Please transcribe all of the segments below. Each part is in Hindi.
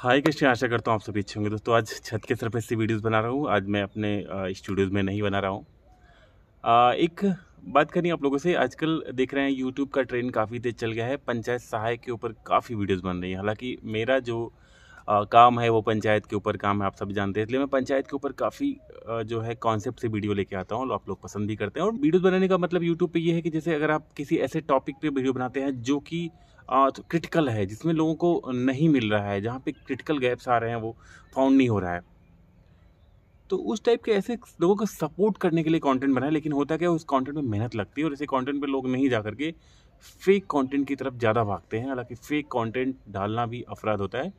हाय कैसे आशा करता हूँ आप सभी अच्छे होंगे दोस्तों आज छत के सरफेस से वीडियोस बना रहा हूँ आज मैं अपने स्टूडियोज़ में नहीं बना रहा हूँ एक बात करनी आप लोगों से आजकल देख रहे हैं यूट्यूब का ट्रेंड काफ़ी तेज़ चल गया है पंचायत सहायक के ऊपर काफ़ी वीडियोस बन रही है हालाँकि मेरा जो आ, काम है वो पंचायत के ऊपर काम है आप सभी जानते हैं इसलिए मैं पंचायत के ऊपर काफ़ी जो है कॉन्सेप्ट से वीडियो लेके आता हूँ आप लोग पसंद भी करते हैं और वीडियोज़ बनाने का मतलब यूट्यूब पर यह है कि जैसे अगर आप किसी ऐसे टॉपिक पर वीडियो बनाते हैं जो कि तो क्रिटिकल है जिसमें लोगों को नहीं मिल रहा है जहाँ पे क्रिटिकल गैप्स आ रहे हैं वो फाउंड नहीं हो रहा है तो उस टाइप के ऐसे लोगों को सपोर्ट करने के लिए कंटेंट बना है लेकिन होता क्या उस कंटेंट में मेहनत लगती है और ऐसे कंटेंट पे लोग नहीं जा करके फेक कंटेंट की तरफ ज़्यादा भागते हैं हालांकि फेक कंटेंट डालना भी अफराध होता है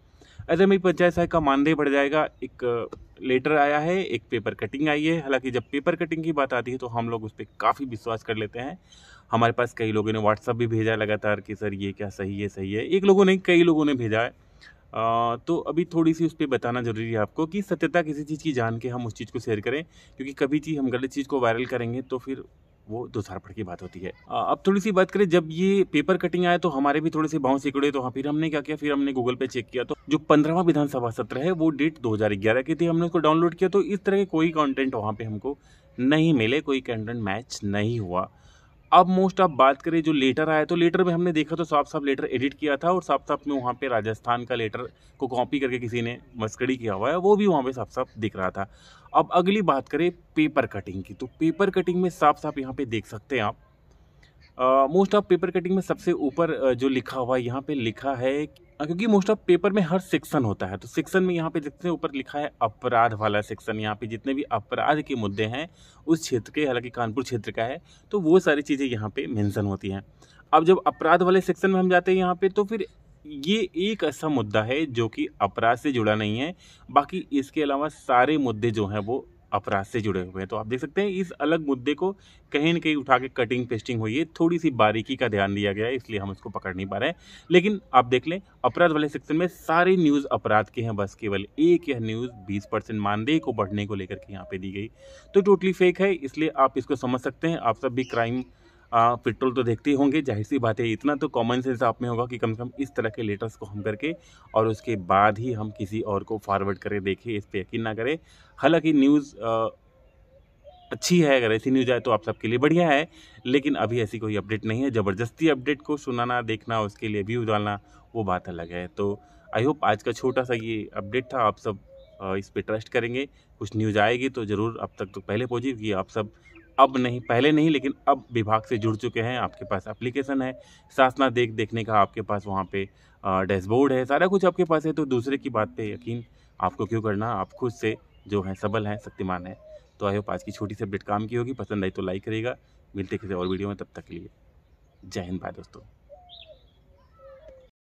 ऐसे में पंचायत साहब का मानदेय बढ़ जाएगा एक लेटर आया है एक पेपर कटिंग आई है हालांकि जब पेपर कटिंग की बात आती है तो हम लोग उस पर काफ़ी विश्वास कर लेते हैं हमारे पास कई लोगों ने व्हाट्सअप भी भेजा लगातार कि सर ये क्या सही है सही है एक लोगों ने कई लोगों ने भेजा है आ, तो अभी थोड़ी सी उस पर बताना ज़रूरी है आपको कि सत्यता किसी चीज़ की जान के हम उस चीज़ को शेयर करें क्योंकि कभी चीज़ हम गलत चीज़ को वायरल करेंगे तो फिर वो दो थारपड़ की बात होती है अब थोड़ी सी बात करें जब ये पेपर कटिंग आया तो हमारे भी थोड़े से भाव सिकड़े तो हाँ फिर हमने क्या किया फिर हमने गूगल पे चेक किया तो जो पंद्रहवा विधानसभा सत्र है वो डेट ग्यारह की थी हमने उसको डाउनलोड किया तो इस तरह के कोई कॉन्टेंट वहाँ पे हमको नहीं मिले कोई कंटेंट मैच नहीं हुआ अब मोस्ट आप बात करें जो लेटर आया तो लेटर में हमने देखा तो साफ साफ लेटर एडिट किया था और साफ साफ में वहाँ पे राजस्थान का लेटर को कॉपी करके किसी ने मस्कड़ी किया हुआ है वो भी वहाँ पे साफ साफ दिख रहा था अब अगली बात करें पेपर कटिंग की तो पेपर कटिंग में साफ साफ यहाँ पे देख सकते हैं आप मोस्ट ऑफ पेपर कटिंग में सबसे ऊपर जो लिखा हुआ है यहाँ पर लिखा है हाँ, क्योंकि मोस्ट ऑफ पेपर में हर सेक्शन होता है तो सेक्शन में यहाँ पे जितने ऊपर लिखा है अपराध वाला सेक्शन यहाँ पे जितने भी अपराध के मुद्दे हैं उस क्षेत्र के हालांकि कानपुर क्षेत्र का है तो वो सारी चीज़ें यहाँ पे मेंशन होती हैं अब जब अपराध वाले सेक्शन में हम जाते हैं यहाँ पे तो फिर ये एक ऐसा मुद्दा है जो कि अपराध से जुड़ा नहीं है बाकी इसके अलावा सारे मुद्दे जो हैं वो अपराध से जुड़े हुए हैं तो आप देख सकते हैं इस अलग मुद्दे को कहीं ना कहीं उठा के कटिंग पेस्टिंग हुई है थोड़ी सी बारीकी का ध्यान दिया गया है इसलिए हम इसको पकड़ नहीं पा रहे हैं लेकिन आप देख लें अपराध वाले सेक्शन में सारे न्यूज़ अपराध के हैं बस केवल एक यह न्यूज़ बीस परसेंट मानदेय को बढ़ने को लेकर के यहाँ पर दी गई तो टोटली फेक है इसलिए आप इसको समझ सकते हैं आप सब भी क्राइम पेट्रोल तो देखते ही होंगे जाहिर सी बात है इतना तो कॉमन सेंस आप में होगा कि कम से कम इस तरह के लेटर्स को हम करके और उसके बाद ही हम किसी और को फॉरवर्ड करें देखें इस पर यकीन ना करें हालांकि न्यूज़ अच्छी है अगर ऐसी न्यूज आए तो आप सबके लिए बढ़िया है लेकिन अभी ऐसी कोई अपडेट नहीं है ज़बरदस्ती अपडेट को सुनाना देखना उसके लिए भी उजालना वो बात अलग है तो आई होप आज का छोटा सा ये अपडेट था आप सब इस पर ट्रस्ट करेंगे कुछ न्यूज़ आएगी तो ज़रूर अब तक तो पहले पहुँची कि आप सब अब नहीं पहले नहीं लेकिन अब विभाग से जुड़ चुके हैं आपके पास एप्लीकेशन है शासना देख देखने का आपके पास वहाँ पे डैशबोर्ड है सारा कुछ आपके पास है तो दूसरे की बात पे यकीन आपको क्यों करना आप खुद से जो है सबल हैं शक्तिमान है तो आई होप आज की छोटी सी अपडेट काम की होगी पसंद आई तो लाइक करेगा मिलते किसी और वीडियो में तब तक के लिए जय हिंद बाय दोस्तों